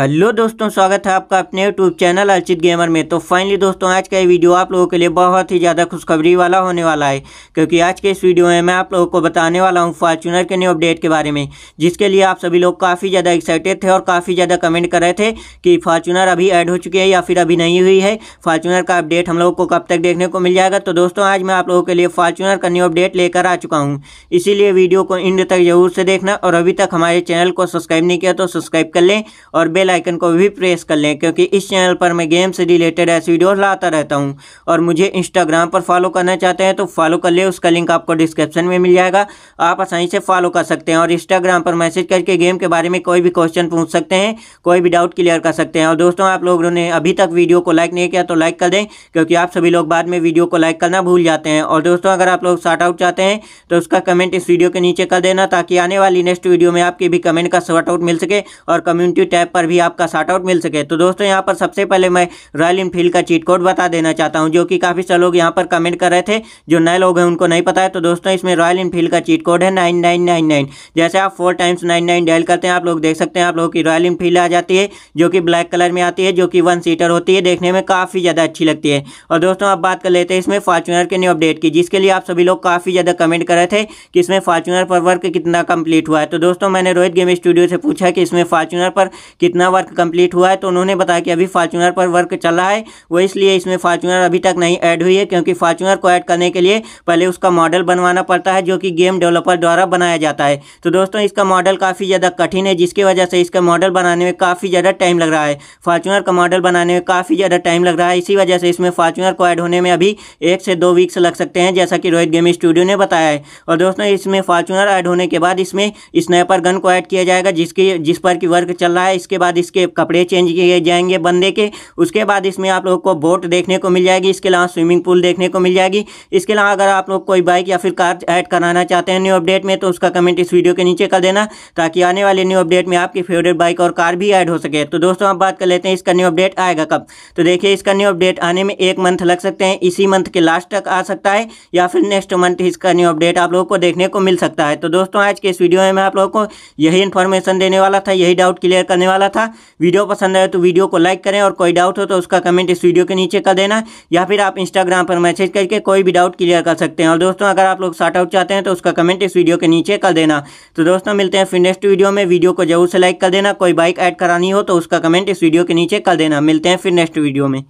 hello दोस्तों स्वागत है आपका अपने यूट्यूब चैनल अर्चित गेमर में तो फाइनली दोस्तों आज का ये वीडियो आप लोगों के लिए बहुत ही ज़्यादा खुशखबरी वाला होने वाला है क्योंकि आज के इस वीडियो में मैं आप लोगों को बताने वाला हूँ फॉर्चूनर के न्यू अपडेट के बारे में जिसके लिए आप सभी लोग काफ़ी ज़्यादा एक्साइटेड थे और काफ़ी ज़्यादा कमेंट कर रहे थे कि फॉर्चूनर अभी ऐड हो चुकी है या फिर अभी नहीं हुई है फॉर्चूनर का अपडेट हम लोग को कब तक देखने को मिल जाएगा तो दोस्तों आज मैं आप लोगों के लिए फॉर्चूनर का न्यू अपडेट लेकर आ चुका हूँ इसीलिए वीडियो को इंड तक जरूर से देखना और अभी तक हमारे चैनल को सब्सक्राइब नहीं किया तो सब्सक्राइब कर लें और बेल बेल आइकन को भी प्रेस कर लें क्योंकि इस चैनल पर मैं गेम से रिलेटेड ऐसी वीडियोस लाता रहता हूं और मुझे इंस्टाग्राम पर फॉलो करना चाहते हैं तो फॉलो कर लें उसका लिंक आपको डिस्क्रिप्शन में मिल जाएगा आप आसानी से फॉलो कर सकते हैं और इंस्टाग्राम पर मैसेज करके गेम के बारे में कोई भी क्वेश्चन पूछ सकते हैं कोई भी डाउट क्लियर कर सकते हैं और दोस्तों आप लोगों ने अभी तक वीडियो को लाइक नहीं किया तो लाइक कर दें क्योंकि आप सभी लोग बाद में वीडियो को लाइक करना भूल जाते हैं और दोस्तों अगर आप लोग शॉर्ट आउट चाहते हैं तो उसका कमेंट इस वीडियो के नीचे कर देना ताकि आने वाली नेक्स्ट वीडियो में आपकी भी कमेंट का शॉर्ट आउट मिल सके और कम्युनिटी टैब पर भी आपका शार्ट आउट मिल सके तो दोस्तों यहाँ पर सबसे पहले मैं रॉयल इनफील्ड का चीट कोड बता देना चाहता हूँ जो कि काफ़ी सारे लोग यहाँ पर कमेंट कर रहे थे जो नए लोग हैं उनको नहीं पता है तो दोस्तों इसमें रॉयल इनफील्ड का चीट कोड है नाइन नाइन नाइन नाइन जैसे आप four times nine nine dial करते हैं आप लोग देख सकते हैं आप लोगों की रॉयल इनफील्ड आ जाती है जो कि ब्लैक कलर में आती है जो कि वन सीटर होती है देखने में काफ़ी ज़्यादा अच्छी लगती है और दोस्तों आप बात कर लेते हैं इसमें फॉर्चुनर के न्यू अपडेट की जिसके लिए आप सभी लोग काफ़ी ज़्यादा कमेंट कर रहे थे कि इसमें फॉर्चुनर पर वर्क कितना कंप्लीट हुआ है तो दोस्तों मैंने रोहित गेम स्टूडियो से पूछा कि इसमें फॉर्चुनर पर कितना कितना वर्क कंप्लीट हुआ है तो उन्होंने बताया कि अभी फार्चुनर पर वर्क चल रहा है वो इसलिए इसमें फार्चुनर अभी तक नहीं ऐड हुई है क्योंकि फार्चुनर को ऐड करने के लिए पहले उसका मॉडल बनवाना पड़ता है जो कि गेम डेवलपर द्वारा बनाया जाता है तो दोस्तों इसका मॉडल काफ़ी ज़्यादा कठिन है जिसकी वजह से इसका मॉडल बनाने में काफ़ी ज़्यादा टाइम लग रहा है फार्चुनर का मॉडल बनाने में काफ़ी ज़्यादा टाइम लग रहा है इसी वजह से इसमें फार्चुनर को ऐड होने में अभी एक से दो वीक्स लग सकते हैं जैसा कि रोहित गेम स्टूडियो ने बताया है और दोस्तों इसमें फार्चुनर ऐड होने के बाद इसमें स्नैपर गन को ऐड किया जाएगा जिसकी जिस पर की वर्क चल रहा है इसके बाद बाद इसके कपड़े चेंज किए जाएंगे बंदे के उसके बाद इसमें आप लोग को बोट देखने को मिल जाएगी इसके अलावा स्विमिंग पूल देखने को मिल जाएगी इसके अलावा अगर आप लोग कोई बाइक या फिर कार ऐड कराना चाहते हैं न्यू अपडेट में तो उसका कमेंट इस वीडियो के नीचे कर देना ताकि आने वाले न्यू अपडेट में आपकी फेवरेट बाइक और कार भी ऐड हो सके तो दोस्तों आप बात कर लेते हैं इसका न्यू अपडेट आएगा कब तो देखिए इसका न्यू अपडेट आने में एक मंथ लग सकते हैं इसी मंथ के लास्ट तक आ सकता है या फिर नेक्स्ट मंथ इसका न्यू अपडेट आप लोगों को देखने को मिल सकता है तो दोस्तों आज के इस वीडियो में मैं आप लोगों को यही इन्फॉर्मेशन देने वाला था यही डाउट क्लियर करने वाला था था वीडियो पसंद आए तो वीडियो को लाइक करें और कोई डाउट हो तो उसका कमेंट इस वीडियो के नीचे कर देना या फिर आप इंस्टाग्राम पर मैसेज करके कोई भी डाउट क्लियर कर सकते हैं और दोस्तों अगर आप लोग शार्ट आउट चाहते हैं तो उसका कमेंट इस वीडियो के नीचे कर देना तो दोस्तों मिलते हैं फिर नेक्स्ट वीडियो में वीडियो को जरूर से लाइक कर देना कोई बाइक ऐड करानी हो तो उसका कमेंट इस वीडियो के नीचे कर देना मिलते हैं फिर नेक्स्ट वीडियो में